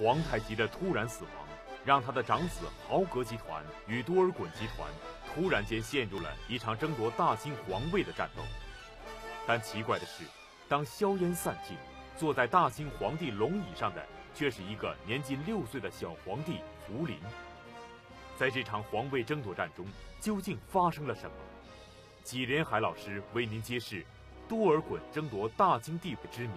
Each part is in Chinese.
皇太极的突然死亡，让他的长子豪格集团与多尔衮集团突然间陷入了一场争夺大清皇位的战斗。但奇怪的是，当硝烟散尽，坐在大清皇帝龙椅上的却是一个年仅六岁的小皇帝福临。在这场皇位争夺战中，究竟发生了什么？纪连海老师为您揭示多尔衮争夺大清帝位之谜。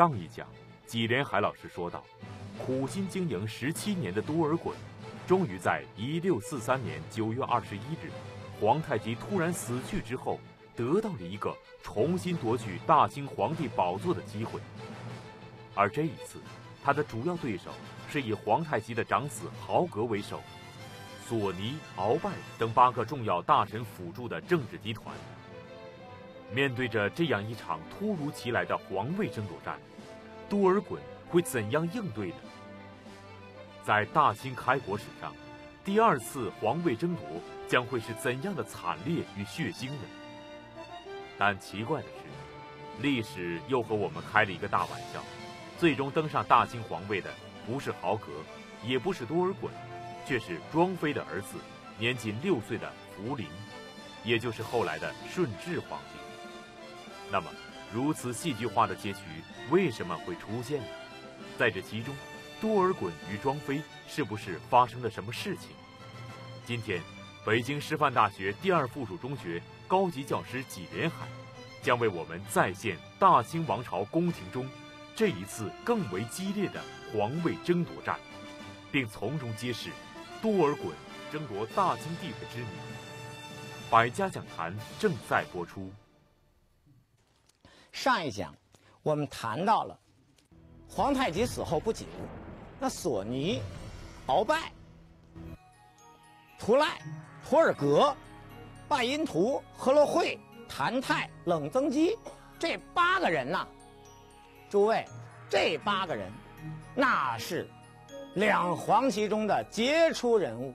上一讲，纪连海老师说到，苦心经营十七年的多尔衮，终于在1643年9月21日，皇太极突然死去之后，得到了一个重新夺取大清皇帝宝座的机会。而这一次，他的主要对手是以皇太极的长子豪格为首，索尼、鳌拜等八个重要大臣辅助的政治集团。面对着这样一场突如其来的皇位争夺战，多尔衮会怎样应对呢？在大清开国史上，第二次皇位争夺将会是怎样的惨烈与血腥呢？但奇怪的是，历史又和我们开了一个大玩笑，最终登上大清皇位的不是豪格，也不是多尔衮，却是庄妃的儿子，年仅六岁的福临，也就是后来的顺治皇帝。那么，如此戏剧化的结局为什么会出现呢？在这其中，多尔衮与庄妃是不是发生了什么事情？今天，北京师范大学第二附属中学高级教师纪连海将为我们再现大清王朝宫廷中这一次更为激烈的皇位争夺战，并从中揭示多尔衮争夺大清帝位之谜。百家讲坛正在播出。上一讲，我们谈到了皇太极死后不久，那索尼、鳌拜、图赖、图尔格、拜因图、赫洛惠、谭泰、冷增基这八个人呐，诸位，这八个人那是两黄旗中的杰出人物。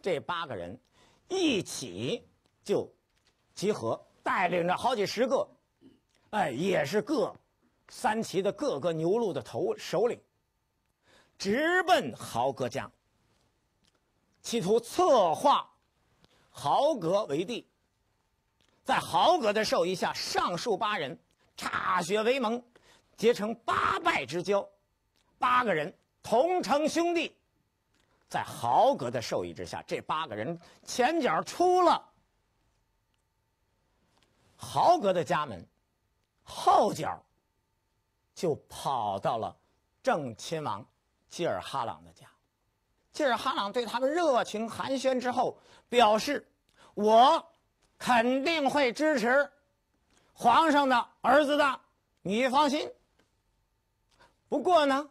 这八个人一起就集合。带领着好几十个，哎，也是各三旗的各个牛录的头首领，直奔豪格家，企图策划豪格为帝。在豪格的授意下，上述八人歃血为盟，结成八拜之交，八个人同称兄弟。在豪格的授意之下，这八个人前脚出了。豪格的家门，后脚就跑到了正亲王吉尔哈朗的家。吉尔哈朗对他们热情寒暄之后，表示我肯定会支持皇上的儿子的，你放心。不过呢，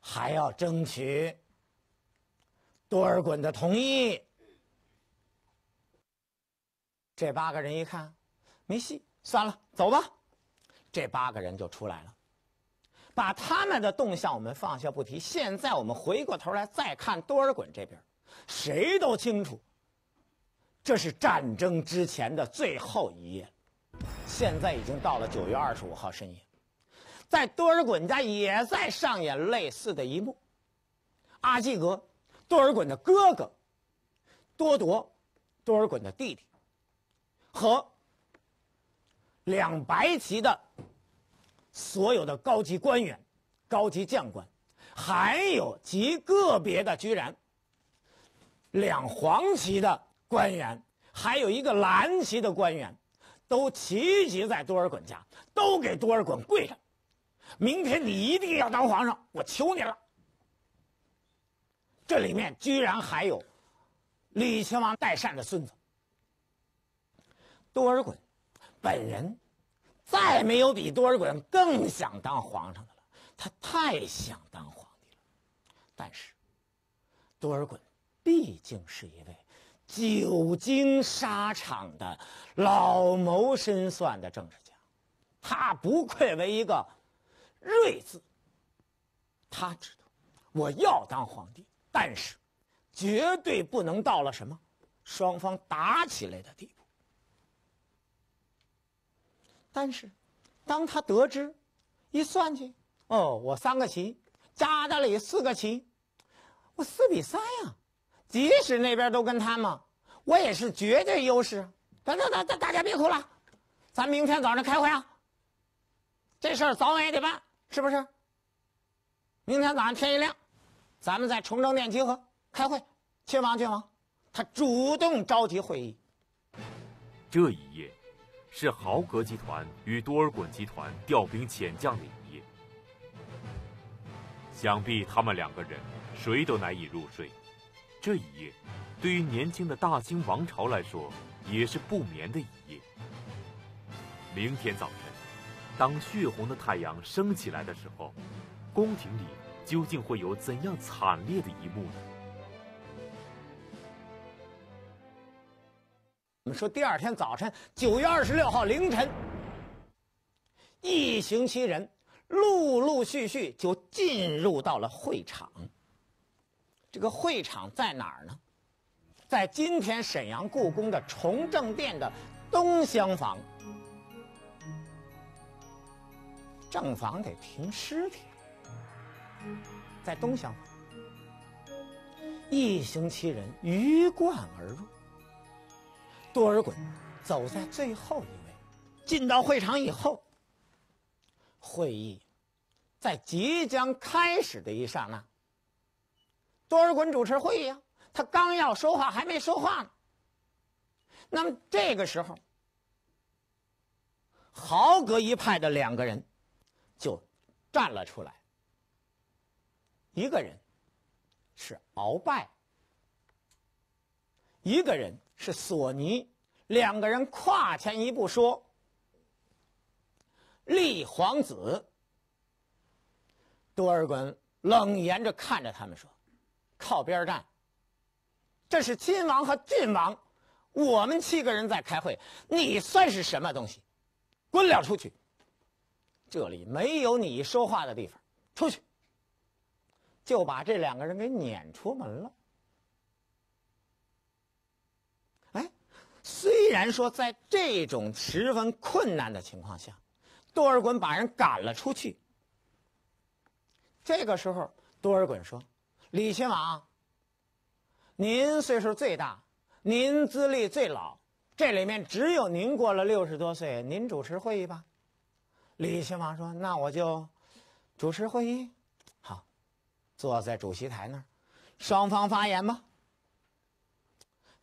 还要争取多尔衮的同意。这八个人一看。没戏，算了，走吧。这八个人就出来了，把他们的动向我们放下不提。现在我们回过头来再看多尔衮这边，谁都清楚，这是战争之前的最后一页。现在已经到了九月二十五号深夜，在多尔衮家也在上演类似的一幕。阿济格，多尔衮的哥哥；多铎，多尔衮的弟弟，和。两白旗的所有的高级官员、高级将官，还有极个别的居然两黄旗的官员，还有一个蓝旗的官员，都聚集在多尔衮家，都给多尔衮跪着。明天你一定要当皇上，我求你了。这里面居然还有李亲王代善的孙子多尔衮本人。再没有比多尔衮更想当皇上的了，他太想当皇帝了。但是，多尔衮毕竟是一位久经沙场的老谋深算的政治家，他不愧为一个“睿”字。他知道，我要当皇帝，但是绝对不能到了什么双方打起来的地步。但是，当他得知，一算计，哦，我三个旗，加达里四个旗，我四比三呀！即使那边都跟他们，我也是绝对优势。等等等等，大家别哭了，咱明天早上开会啊！这事儿早晚也得办，是不是？明天早上天一亮，咱们在崇政殿集合开会。去王，去王，他主动召集会议。这一夜。是豪格集团与多尔衮集团调兵遣将的一夜，想必他们两个人谁都难以入睡。这一夜，对于年轻的大清王朝来说，也是不眠的一夜。明天早晨，当血红的太阳升起来的时候，宫廷里究竟会有怎样惨烈的一幕呢？们说，第二天早晨，九月二十六号凌晨，一行七人陆陆续续就进入到了会场。这个会场在哪儿呢？在今天沈阳故宫的崇正殿的东厢房。正房得停尸体，在东厢房，一行七人鱼贯而入。多尔衮走在最后一位，进到会场以后，会议在即将开始的一刹那，多尔衮主持会议啊，他刚要说话，还没说话呢。那么这个时候，豪格一派的两个人就站了出来，一个人是鳌拜，一个人。是索尼，两个人跨前一步说：“立皇子。”多尔衮冷言着看着他们说：“靠边站，这是亲王和郡王，我们七个人在开会，你算是什么东西？滚了出去，这里没有你说话的地方，出去。”就把这两个人给撵出门了。虽然说在这种十分困难的情况下，多尔衮把人赶了出去。这个时候，多尔衮说：“李亲王，您岁数最大，您资历最老，这里面只有您过了六十多岁，您主持会议吧。”李亲王说：“那我就主持会议，好，坐在主席台那儿，双方发言吧。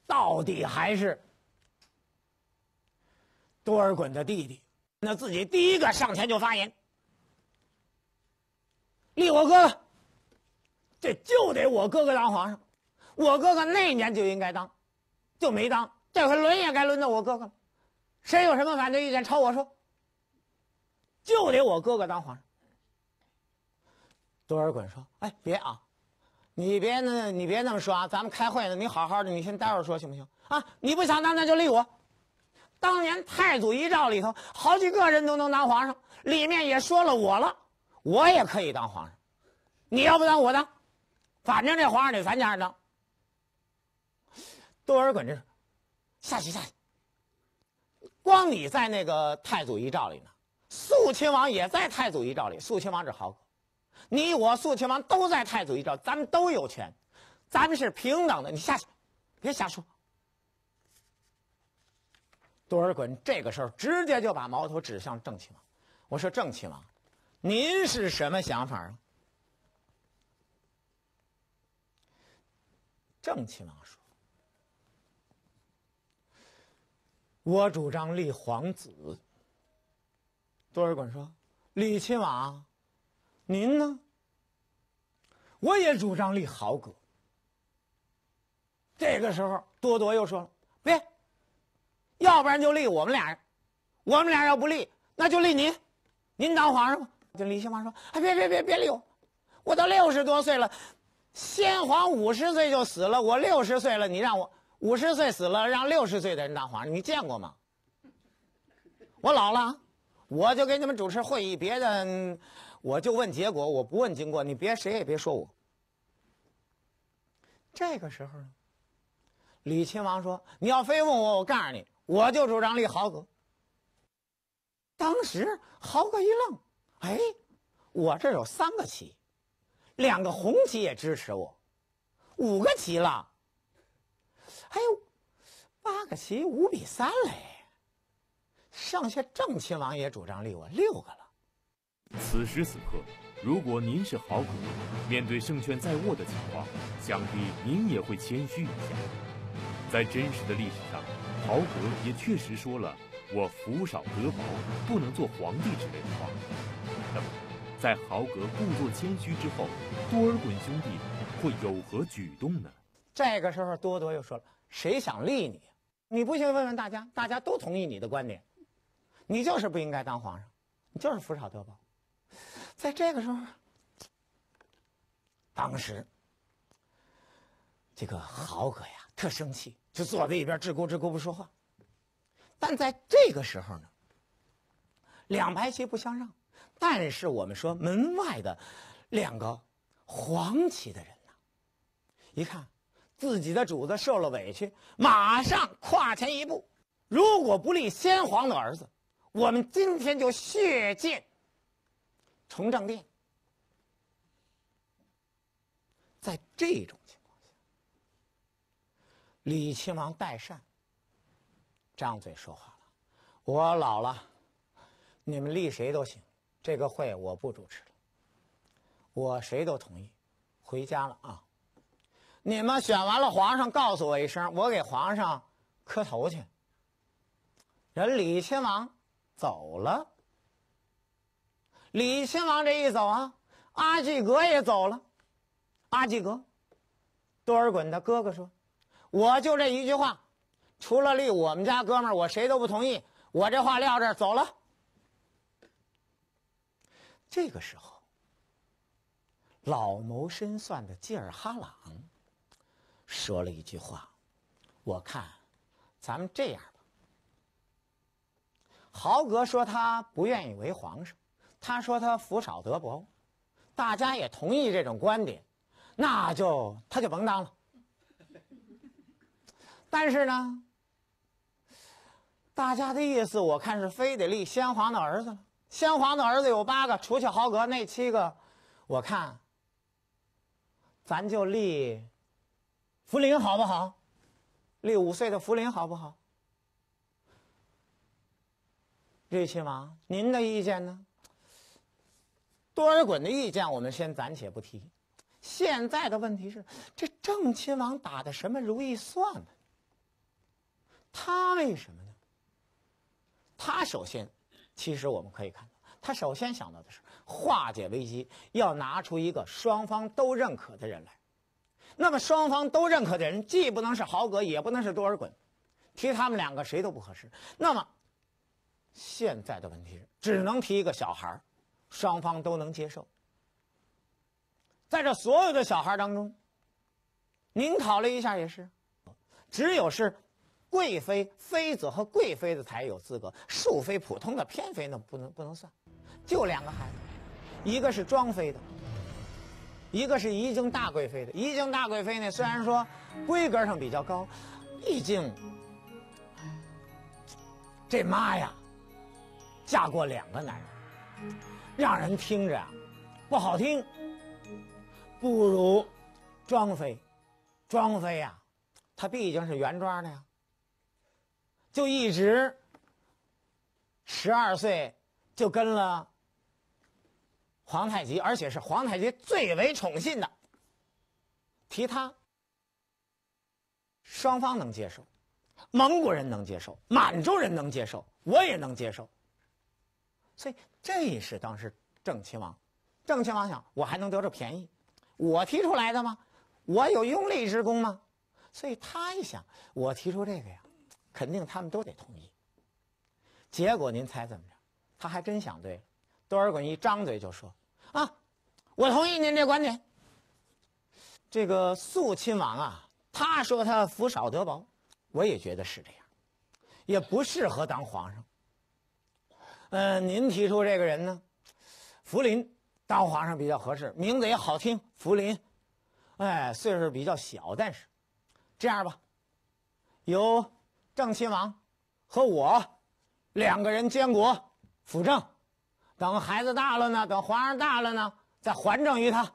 到底还是。”多尔衮的弟弟，那自己第一个上前就发言：“立我哥哥，这就得我哥哥当皇上。我哥哥那年就应该当，就没当。这回轮也该轮到我哥哥了。谁有什么反对意见，朝我说，就得我哥哥当皇上。”多尔衮说：“哎，别啊，你别那，你别那么说啊。咱们开会呢，你好好的，你先待会儿说行不行？啊，你不想当，那就立我。”当年太祖遗诏里头，好几个人都能当皇上，里面也说了我了，我也可以当皇上。你要不当我当，反正这皇上得咱家当。多尔衮就说：“下去下去。”光你在那个太祖遗诏里呢，肃亲王也在太祖遗诏里，肃亲王豪好，你我肃亲王都在太祖遗诏，咱们都有权，咱们是平等的。你下去，别瞎说。多尔衮这个时候直接就把矛头指向郑亲王，我说：“郑亲王，您是什么想法啊？”郑亲王说：“我主张立皇子。”多尔衮说：“李亲王，您呢？”我也主张立豪格。这个时候，多铎又说了：“别。”要不然就立我们俩人，我们俩人要不立，那就立您，您当皇上吧。就李亲王说：“哎，别别别别立我，我都六十多岁了，先皇五十岁就死了，我六十岁了，你让我五十岁死了，让六十岁的人当皇上，你见过吗？我老了，我就给你们主持会议，别的我就问结果，我不问经过。你别谁也别说我。”这个时候，李亲王说：“你要非问我，我告诉你。”我就主张立豪格。当时豪格一愣：“哎，我这有三个旗，两个红旗也支持我，五个旗了。哎呦，八个旗，五比三嘞。剩下正亲王也主张立我，六个了。”此时此刻，如果您是豪格，面对胜券在握的情况，想必您也会谦虚一下。在真实的历史上。豪格也确实说了“我福少德薄，不能做皇帝”之类的话。那么，在豪格故作谦虚之后，多尔衮兄弟会有何举动呢？这个时候，多多又说了：“谁想立你？你不行，问问大家，大家都同意你的观点，你就是不应该当皇上，你就是福少德薄。”在这个时候，当时这个豪格呀，特生气。就坐在一边吱咕吱咕不说话，但在这个时候呢，两排棋不相让，但是我们说门外的两个黄棋的人呢，一看自己的主子受了委屈，马上跨前一步，如果不立先皇的儿子，我们今天就血溅崇政殿。在这种。李亲王代善张嘴说话了：“我老了，你们立谁都行，这个会我不主持了。我谁都同意，回家了啊！你们选完了，皇上告诉我一声，我给皇上磕头去。”人李亲王走了，李亲王这一走啊，阿济格也走了。阿济格，多尔衮的哥哥说。我就这一句话，除了立我们家哥们儿，我谁都不同意。我这话撂这儿走了。这个时候，老谋深算的吉尔哈朗说了一句话：“我看，咱们这样吧。豪格说他不愿意为皇上，他说他福少德薄，大家也同意这种观点，那就他就甭当了。”但是呢，大家的意思我看是非得立先皇的儿子了。先皇的儿子有八个，除去豪格那七个，我看，咱就立福临好不好？立五岁的福临好不好？瑞亲王，您的意见呢？多尔衮的意见我们先暂且不提。现在的问题是，这郑亲王打的什么如意算盘？他为什么呢？他首先，其实我们可以看到，他首先想到的是化解危机，要拿出一个双方都认可的人来。那么双方都认可的人，既不能是豪格，也不能是多尔衮，提他们两个谁都不合适。那么现在的问题是，只能提一个小孩双方都能接受。在这所有的小孩当中，您考虑一下也是，只有是。贵妃、妃子和贵妃子才有资格，庶妃普通的偏妃呢不能不能算。就两个孩子，一个是庄妃的，一个是怡静大贵妃的。怡静大贵妃呢，虽然说规格上比较高，毕竟这妈呀，嫁过两个男人，让人听着啊不好听。不如庄妃，庄妃呀，她毕竟是原装的呀。就一直，十二岁就跟了皇太极，而且是皇太极最为宠信的。提他，双方能接受，蒙古人能接受，满洲人能接受，我也能接受。所以这是当时郑亲王，郑亲王想，我还能得着便宜？我提出来的吗？我有拥立之功吗？所以他一想，我提出这个呀。肯定他们都得同意。结果您猜怎么着？他还真想对。了。多尔衮一张嘴就说：“啊，我同意您这观点。”这个肃亲王啊，他说他福少德薄，我也觉得是这样，也不适合当皇上。嗯，您提出这个人呢，福临当皇上比较合适，名字也好听，福临。哎，岁数比较小，但是这样吧，由。郑亲王和我两个人监国辅政，等孩子大了呢，等皇上大了呢，再还政于他。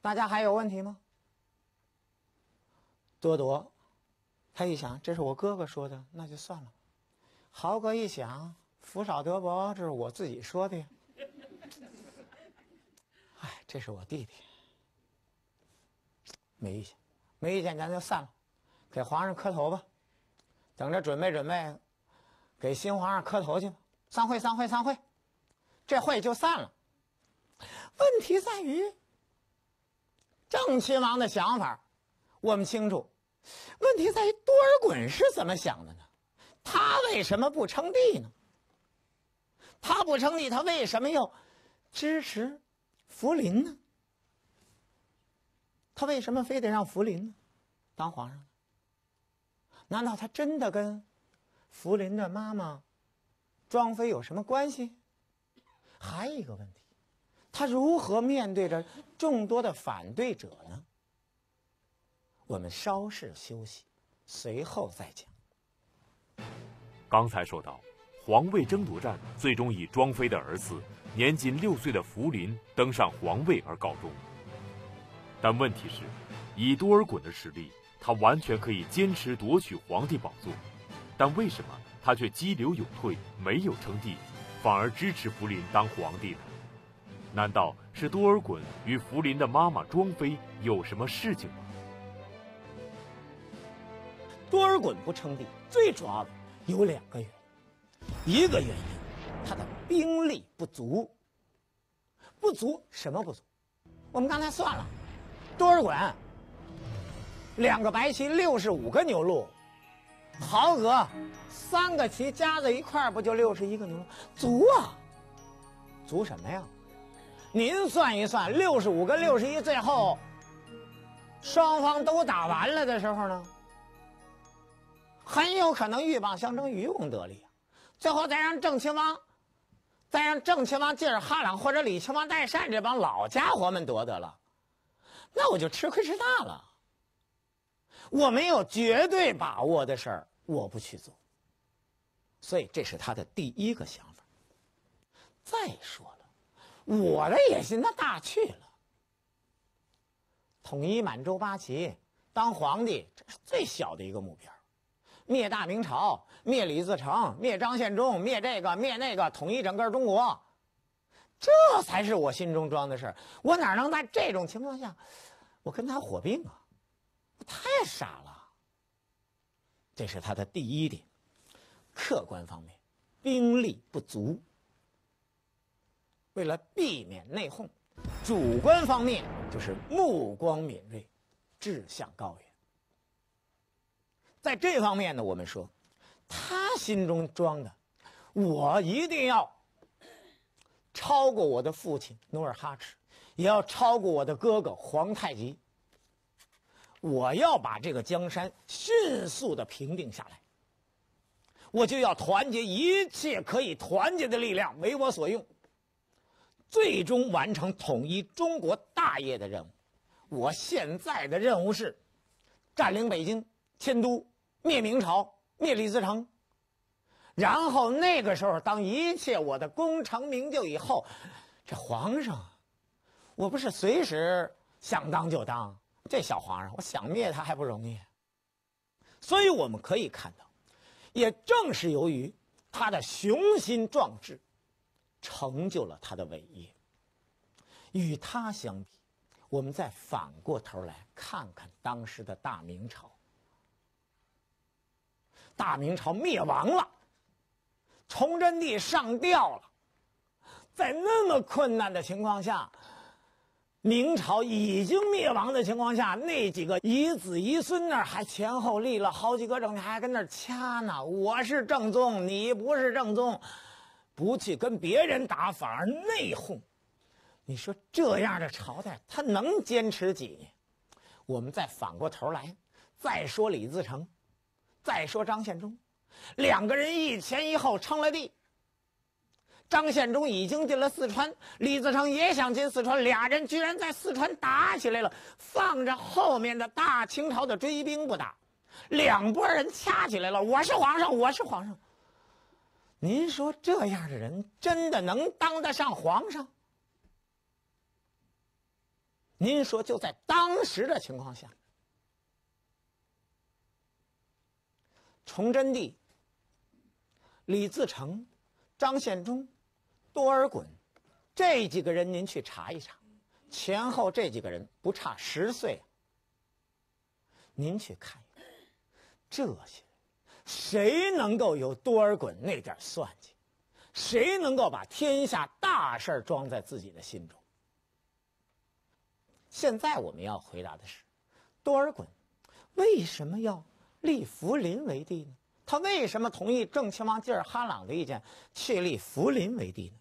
大家还有问题吗？多铎，他一想，这是我哥哥说的，那就算了。豪哥一想，福少德薄，这是我自己说的。呀。哎，这是我弟弟，没意见，没意见，咱就散了，给皇上磕头吧。等着准备准备，给新皇上磕头去吧。散会，散会，散会，这会就散了。问题在于，郑亲王的想法我们清楚。问题在于多尔衮是怎么想的呢？他为什么不称帝呢？他不称帝，他为什么要支持福临呢？他为什么非得让福临呢？当皇上？难道他真的跟福林的妈妈庄妃有什么关系？还有一个问题，他如何面对着众多的反对者呢？我们稍事休息，随后再讲。刚才说到，皇位争夺战最终以庄妃的儿子、年仅六岁的福林登上皇位而告终。但问题是，以多尔衮的实力。他完全可以坚持夺取皇帝宝座，但为什么他却激流勇退，没有称帝，反而支持福临当皇帝呢？难道是多尔衮与福临的妈妈庄妃有什么事情吗？多尔衮不称帝，最主要的有两个原因，一个原因，他的兵力不足。不足什么不足？我们刚才算了，多尔衮。两个白棋六十五个牛路，豪格三个棋加在一块不就六十一个牛路？足啊，足什么呀？您算一算，六十五跟六十一，最后双方都打完了的时候呢，很有可能鹬蚌相争，渔翁得利。最后再让郑亲王，再让郑亲王借着哈朗或者李亲王代善这帮老家伙们夺得了，那我就吃亏吃大了。我没有绝对把握的事儿，我不去做。所以这是他的第一个想法。再说了，我的野心那大去了，统一满洲八旗，当皇帝这是最小的一个目标，灭大明朝，灭李自成，灭张献忠，灭这个，灭那个，统一整个中国，这才是我心中装的事儿。我哪能在这种情况下，我跟他火并啊？太傻了，这是他的第一点，客观方面，兵力不足。为了避免内讧，主观方面就是目光敏锐，志向高远。在这方面呢，我们说，他心中装的，我一定要超过我的父亲努尔哈赤，也要超过我的哥哥皇太极。我要把这个江山迅速的平定下来，我就要团结一切可以团结的力量为我所用，最终完成统一中国大业的任务。我现在的任务是占领北京、迁都、灭明朝、灭李自成，然后那个时候，当一切我的功成名就以后，这皇上，我不是随时想当就当。这小皇上，我想灭他还不容易，所以我们可以看到，也正是由于他的雄心壮志，成就了他的伟业。与他相比，我们再反过头来看看当时的大明朝。大明朝灭亡了，崇祯帝上吊了，在那么困难的情况下。明朝已经灭亡的情况下，那几个遗子遗孙那儿还前后立了好几个正，还跟那儿掐呢。我是正宗，你不是正宗，不去跟别人打，反而内讧。你说这样的朝代，他能坚持几年？我们再反过头来再说李自成，再说张献忠，两个人一前一后称了帝。张献忠已经进了四川，李自成也想进四川，俩人居然在四川打起来了，放着后面的大清朝的追兵不打，两拨人掐起来了。我是皇上，我是皇上。您说这样的人真的能当得上皇上？您说就在当时的情况下，崇祯帝、李自成、张献忠。多尔衮，这几个人您去查一查，前后这几个人不差十岁。您去看一看，这些人谁能够有多尔衮那点算计？谁能够把天下大事装在自己的心中？现在我们要回答的是，多尔衮为什么要立福临为帝呢？他为什么同意正亲王吉尔哈朗的意见去立福临为帝呢？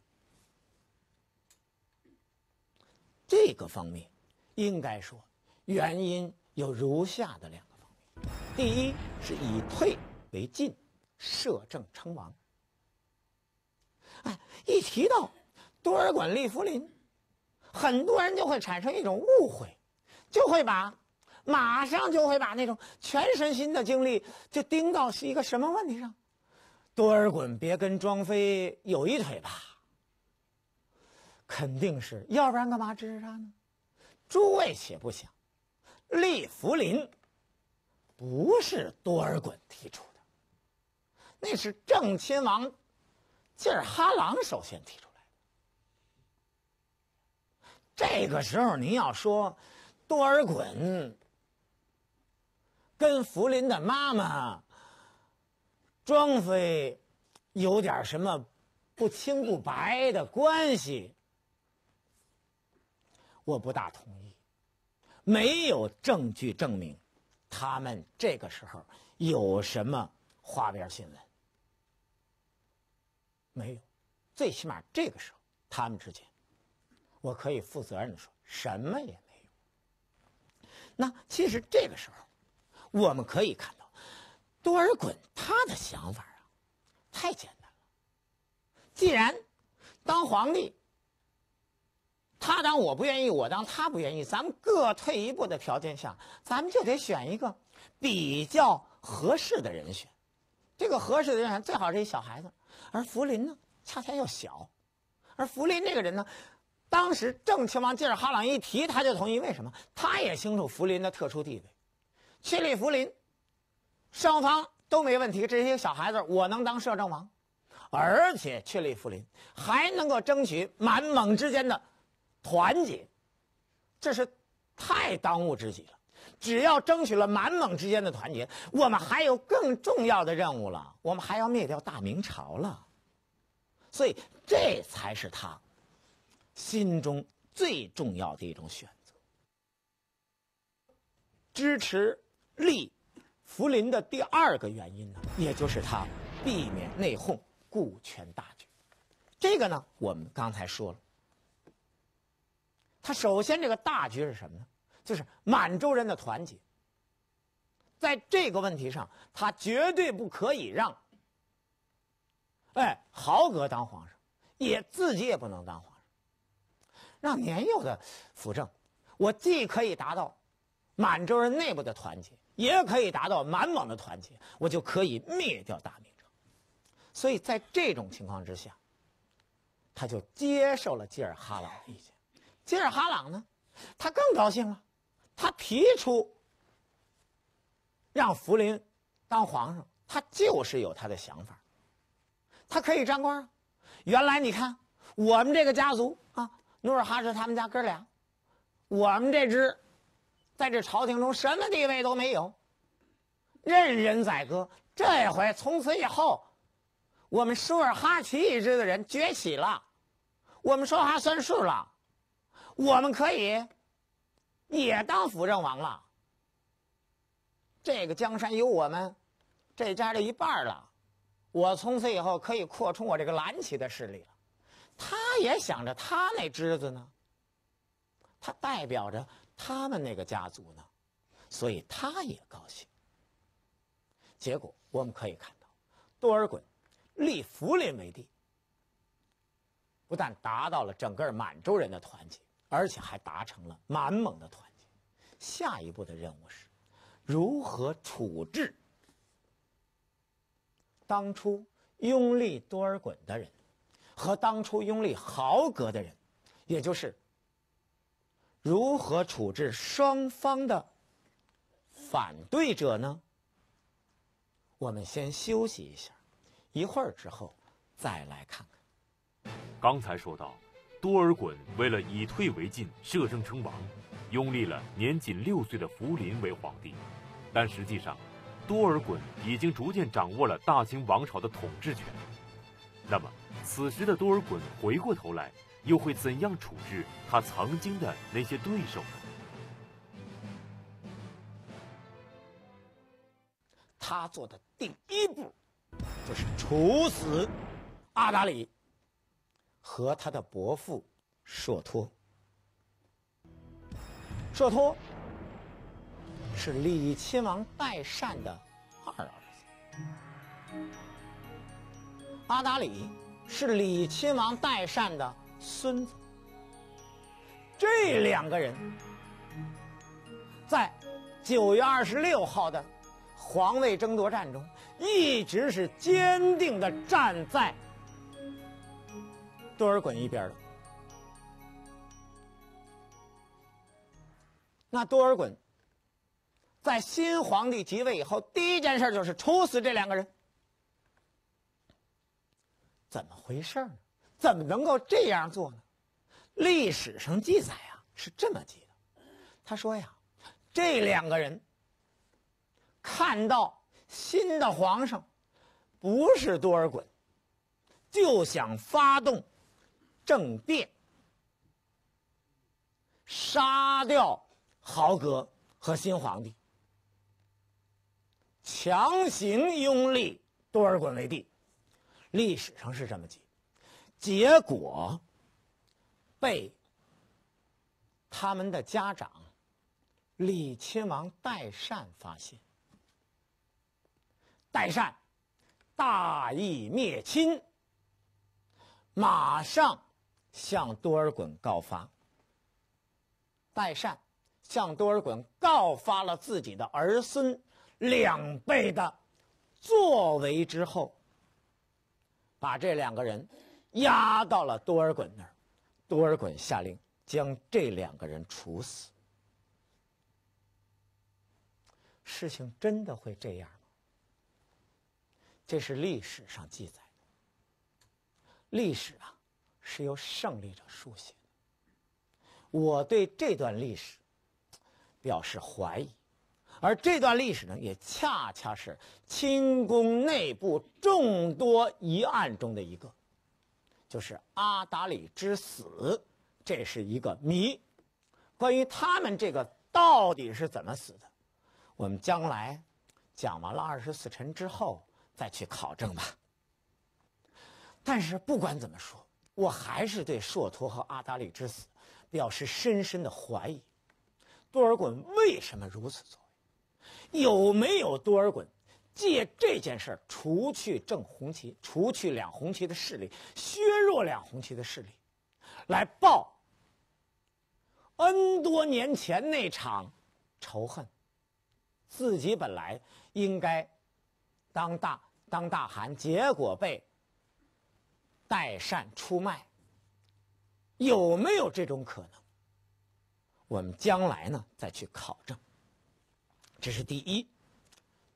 这个方面，应该说，原因有如下的两个方面：第一是以退为进，摄政称王。哎，一提到多尔衮、利福林，很多人就会产生一种误会，就会把马上就会把那种全身心的精力就盯到是一个什么问题上：多尔衮别跟庄妃有一腿吧。肯定是要不然干嘛支持他呢？诸位且不想，立福林不是多尔衮提出的，那是正亲王济尔哈朗首先提出来的。这个时候您要说，多尔衮跟福林的妈妈庄妃有点什么不清不白的关系？我不大同意，没有证据证明，他们这个时候有什么花边新闻。没有，最起码这个时候他们之间，我可以负责任的说，什么也没有。那其实这个时候，我们可以看到，多尔衮他的想法啊，太简单了。既然当皇帝。他当我不愿意，我当他不愿意，咱们各退一步的条件下，咱们就得选一个比较合适的人选。这个合适的人选最好是一小孩子，而福临呢，恰恰又小。而福临这个人呢，当时郑亲王接着哈朗一提，他就同意。为什么？他也清楚福临的特殊地位，确立福临，双方都没问题。这些小孩子，我能当摄政王，而且确立福临还能够争取满蒙之间的。团结，这是太当务之急了。只要争取了满蒙之间的团结，我们还有更重要的任务了，我们还要灭掉大明朝了。所以，这才是他心中最重要的一种选择。支持立福临的第二个原因呢，也就是他避免内讧，顾全大局。这个呢，我们刚才说了。他首先，这个大局是什么呢？就是满洲人的团结。在这个问题上，他绝对不可以让，哎，豪格当皇上，也自己也不能当皇上，让年幼的辅政。我既可以达到满洲人内部的团结，也可以达到满蒙的团结，我就可以灭掉大明朝。所以在这种情况之下，他就接受了吉尔哈朗的意见。吉尔哈朗呢？他更高兴了。他提出让福临当皇上，他就是有他的想法。他可以沾官啊！原来你看我们这个家族啊，努尔哈赤他们家哥俩，我们这支在这朝廷中什么地位都没有，任人宰割。这回从此以后，我们舒尔哈齐一支的人崛起了，我们说话算数了。我们可以也当辅政王了。这个江山有我们，这家的一半了。我从此以后可以扩充我这个蓝旗的势力了。他也想着他那侄子呢，他代表着他们那个家族呢，所以他也高兴。结果我们可以看到，多尔衮立福临为帝，不但达到了整个满洲人的团结。而且还达成了满蒙的团结。下一步的任务是，如何处置当初拥立多尔衮的人和当初拥立豪格的人，也就是如何处置双方的反对者呢？我们先休息一下，一会儿之后再来看看。刚才说到。多尔衮为了以退为进，摄政称王，拥立了年仅六岁的福临为皇帝。但实际上，多尔衮已经逐渐掌握了大清王朝的统治权。那么，此时的多尔衮回过头来，又会怎样处置他曾经的那些对手呢？他做的第一步，就是处死阿达里。和他的伯父硕托，硕托是李亲王代善的二儿子，阿达里是李亲王代善的孙子。这两个人在九月二十六号的皇位争夺战中，一直是坚定的站在。多尔衮一边的，那多尔衮在新皇帝即位以后，第一件事就是处死这两个人，怎么回事呢？怎么能够这样做呢？历史上记载啊，是这么记的。他说呀，这两个人看到新的皇上不是多尔衮，就想发动。政变，杀掉豪格和新皇帝，强行拥立多尔衮为帝。历史上是这么记，结果被他们的家长李亲王代善发现。代善大义灭亲，马上。向多尔衮告发，代善向多尔衮告发了自己的儿孙两辈的作为之后，把这两个人押到了多尔衮那儿。多尔衮下令将这两个人处死。事情真的会这样吗？这是历史上记载的。历史啊！是由胜利者书写。我对这段历史表示怀疑，而这段历史呢，也恰恰是清宫内部众多疑案中的一个，就是阿达里之死，这是一个谜。关于他们这个到底是怎么死的，我们将来讲完了二十四臣之后再去考证吧。但是不管怎么说。我还是对硕托和阿达里之死表示深深的怀疑。多尔衮为什么如此作为？有没有多尔衮借这件事儿除去正红旗、除去两红旗的势力，削弱两红旗的势力，来报 N 多年前那场仇恨？自己本来应该当大当大汗，结果被。代善出卖，有没有这种可能？我们将来呢再去考证。这是第一，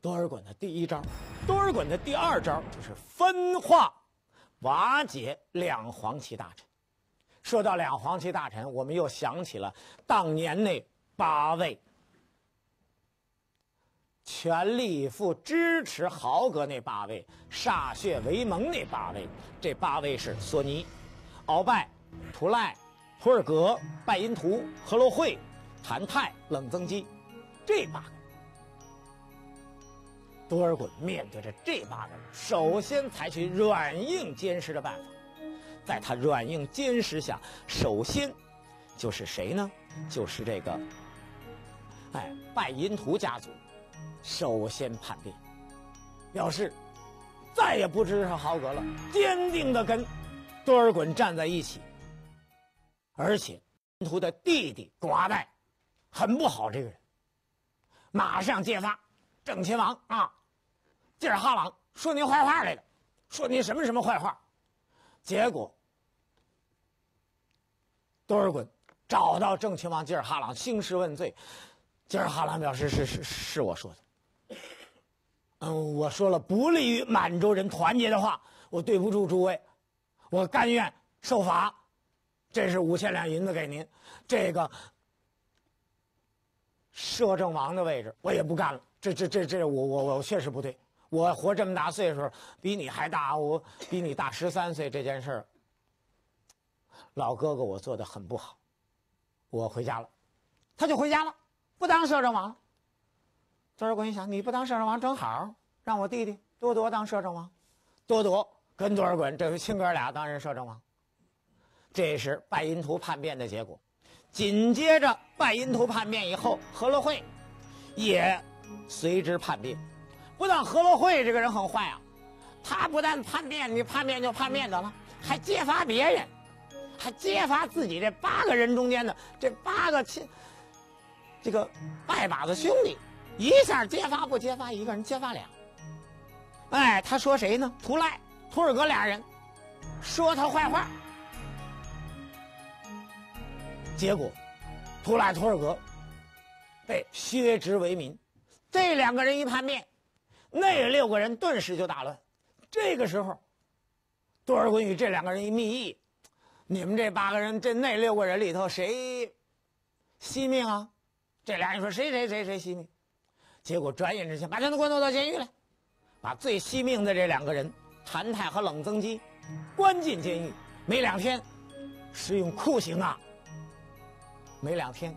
多尔衮的第一招。多尔衮的第二招就是分化瓦解两黄旗大臣。说到两黄旗大臣，我们又想起了当年那八位。全力以赴支持豪格那八位歃血为盟那八位，这八位是索尼、鳌拜、图赖、图尔格、拜因图、赫洛惠、谭泰、冷增基，这八个。多尔衮面对着这八个人，首先采取软硬兼施的办法，在他软硬兼施下，首先就是谁呢？就是这个，哎，拜因图家族。首先叛变，表示再也不支持豪格了，坚定地跟多尔衮站在一起。而且，图的弟弟瓜代很不好，这个人马上揭发郑亲王啊，吉尔哈朗说您坏话来了，说您什么什么坏话。结果，多尔衮找到郑亲王吉尔哈朗兴师问罪。今儿哈兰表示是是是我说的，嗯，我说了不利于满洲人团结的话，我对不住诸位，我甘愿受罚，这是五千两银子给您，这个摄政王的位置我也不干了。这这这这，我我我确实不对，我活这么大岁数，比你还大，我比你大十三岁，这件事儿，老哥哥我做的很不好，我回家了，他就回家了。不当摄政王了。多尔衮一想，你不当摄政王正好，让我弟弟多铎当摄政王。多铎跟多尔衮这位亲哥俩当人摄政王，这是拜因图叛变的结果。紧接着拜因图叛变以后，何乐会也随之叛变。不但何乐会这个人很坏啊，他不但叛变，你叛变就叛变得了，还揭发别人，还揭发自己这八个人中间的这八个亲。这个拜把子兄弟，一下揭发不揭发一个人，揭发俩。哎，他说谁呢？图赖、图尔格俩人说他坏话，结果图赖、图尔格被削职为民。这两个人一叛变，那六个人顿时就打乱。这个时候，多尔衮与这两个人一密议：你们这八个人，这那六个人里头谁惜命啊？这俩人说谁谁谁谁惜命，结果转眼之间把他们关到到监狱来，把最惜命的这两个人谭泰和冷增基关进监狱。没两天，是用酷刑啊。没两天，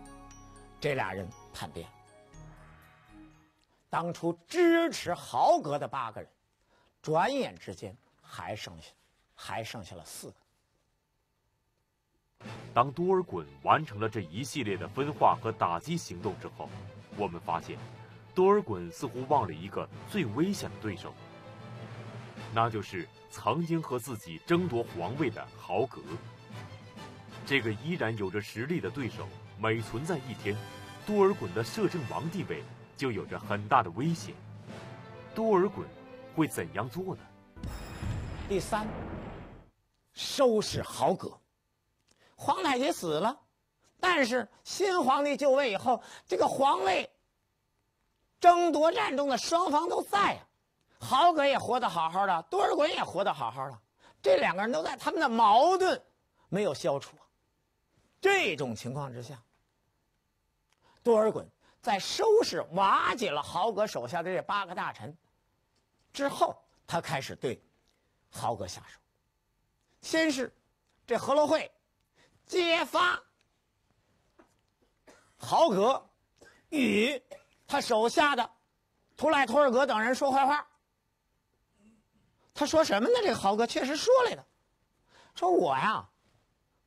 这俩人叛变。当初支持豪格的八个人，转眼之间还剩下，还剩下了四个。当多尔衮完成了这一系列的分化和打击行动之后，我们发现，多尔衮似乎忘了一个最危险的对手，那就是曾经和自己争夺皇位的豪格。这个依然有着实力的对手每存在一天，多尔衮的摄政王地位就有着很大的危险。多尔衮会怎样做呢？第三，收拾豪格。皇太极死了，但是新皇帝就位以后，这个皇位争夺战中的双方都在啊。豪格也活得好好的，多尔衮也活得好好的，这两个人都在，他们的矛盾没有消除。这种情况之下，多尔衮在收拾瓦解了豪格手下的这八个大臣之后，他开始对豪格下手。先是这和乐会。揭发豪格与他手下的图赖图尔格等人说坏话。他说什么呢？这个豪格确实说来的，说我呀，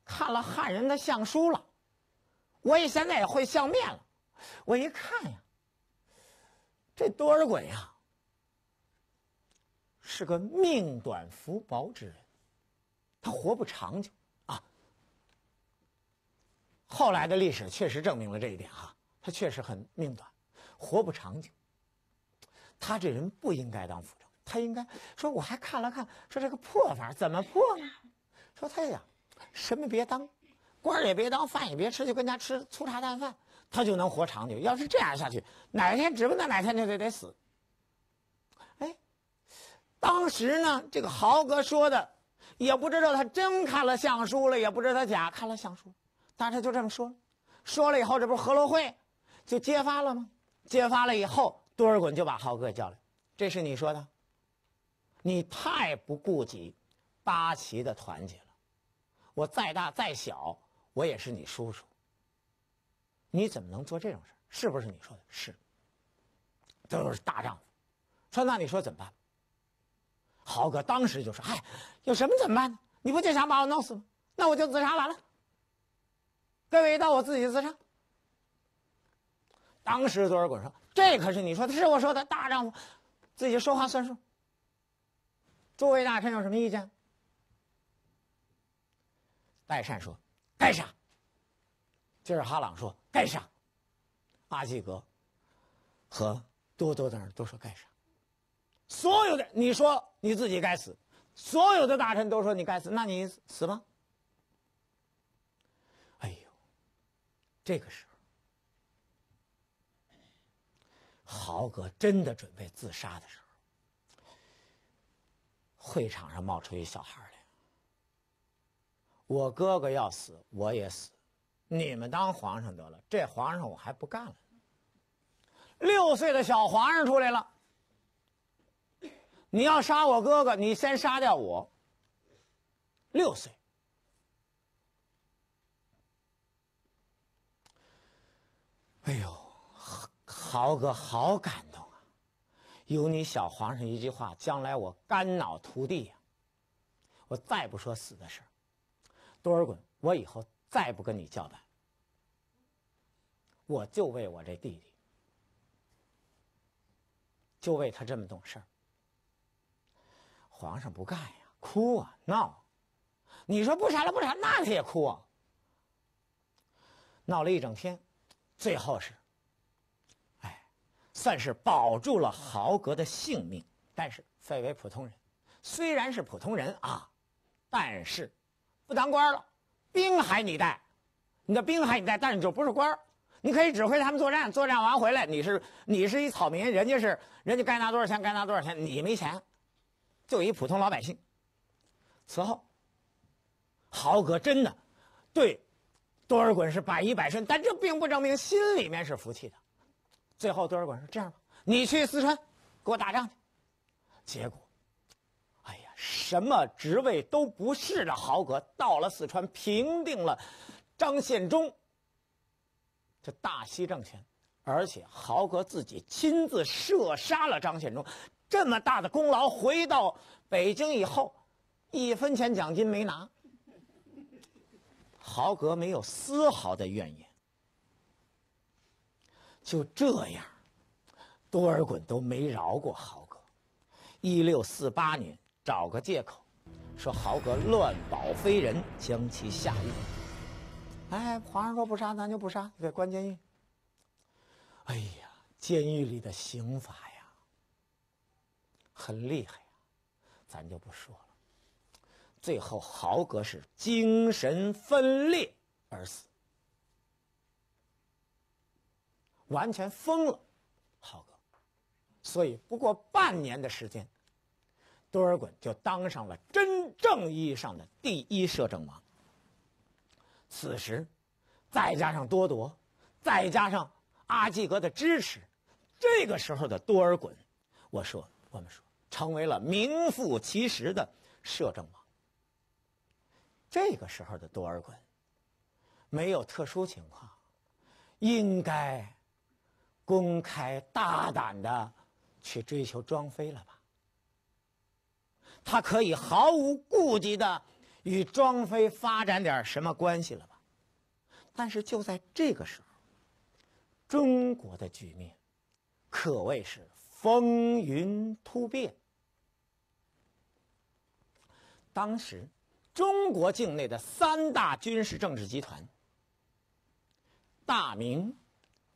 看了汉人的相书了，我也现在也会相面了。我一看呀，这多尔衮呀，是个命短福薄之人，他活不长久。后来的历史确实证明了这一点哈，他确实很命短，活不长久。他这人不应该当辅政，他应该说我还看了看，说这个破法怎么破呢？说他想什么别当官也别当，饭也别吃，就跟家吃粗茶淡饭，他就能活长久。要是这样下去，哪天指不定哪天就得死。哎，当时呢，这个豪哥说的，也不知道他真看了相书了，也不知道他假看了相书。大家就这么说，说了以后，这不是和罗会就揭发了吗？揭发了以后，多尔衮就把豪哥叫来，这是你说的。你太不顾及八旗的团结了，我再大再小，我也是你叔叔。你怎么能做这种事是不是你说的？是。都是大丈夫。说那你说怎么办？豪哥当时就说：“嗨，有什么怎么办？你不就想把我弄死吗？那我就自杀完了。”各位到，我自己自杀。当时多尔衮说：“这可是你说的，是我说的，大丈夫，自己说话算数。”诸位大臣有什么意见？代善说：“盖上。”今儿哈朗说：“盖上。”阿济格和多多在那都说：“盖上。”所有的你说你自己该死，所有的大臣都说你该死，那你死吗？这个时候，豪哥真的准备自杀的时候，会场上冒出一小孩来。我哥哥要死，我也死，你们当皇上得了，这皇上我还不干了。六岁的小皇上出来了，你要杀我哥哥，你先杀掉我。六岁。哎呦，豪哥，好感动啊！有你小皇上一句话，将来我肝脑涂地呀！我再不说死的事多尔衮，我以后再不跟你叫板，我就为我这弟弟，就为他这么懂事儿。皇上不干呀，哭啊闹，你说不杀了不杀，那他也哭啊，闹了一整天。最后是，哎，算是保住了豪格的性命，但是废为普通人。虽然是普通人啊，但是不当官了。兵还你带，你的兵还你带，但是你就不是官你可以指挥他们作战，作战完回来，你是你是一草民，人家是人家该拿多少钱该拿多少钱，你没钱，就一普通老百姓。此后，豪格真的对。多尔衮是百依百顺，但这并不证明心里面是服气的。最后，多尔衮说：“这样吧，你去四川，给我打仗去。”结果，哎呀，什么职位都不是的豪格到了四川，平定了张献忠这大西政权，而且豪格自己亲自射杀了张献忠，这么大的功劳，回到北京以后，一分钱奖金没拿。豪格没有丝毫的怨言。就这样，多尔衮都没饶过豪格。一六四八年，找个借口，说豪格乱保非人，将其下狱。哎，皇上说不杀咱就不杀，给关监狱。哎呀，监狱里的刑法呀，很厉害呀，咱就不说了。最后，豪格是精神分裂而死，完全疯了，豪格。所以，不过半年的时间，多尔衮就当上了真正意义上的第一摄政王。此时，再加上多铎，再加上阿济格的支持，这个时候的多尔衮，我说，我们说，成为了名副其实的摄政王。这个时候的多尔衮，没有特殊情况，应该公开大胆的去追求庄妃了吧？他可以毫无顾忌的与庄妃发展点什么关系了吧？但是就在这个时候，中国的局面可谓是风云突变。当时。中国境内的三大军事政治集团——大明、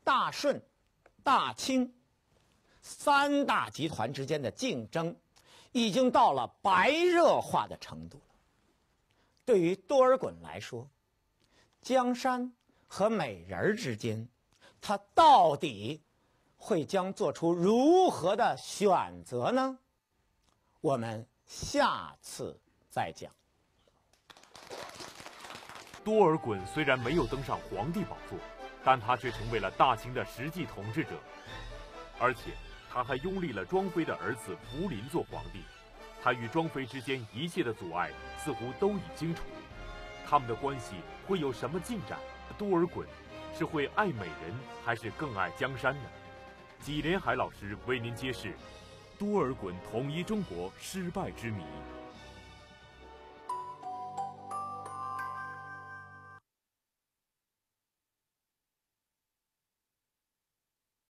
大顺、大清——三大集团之间的竞争已经到了白热化的程度了。对于多尔衮来说，江山和美人之间，他到底会将做出如何的选择呢？我们下次再讲。多尔衮虽然没有登上皇帝宝座，但他却成为了大清的实际统治者，而且他还拥立了庄妃的儿子福临做皇帝。他与庄妃之间一切的阻碍似乎都已经除，他们的关系会有什么进展？多尔衮是会爱美人，还是更爱江山呢？纪连海老师为您揭示多尔衮统一中国失败之谜。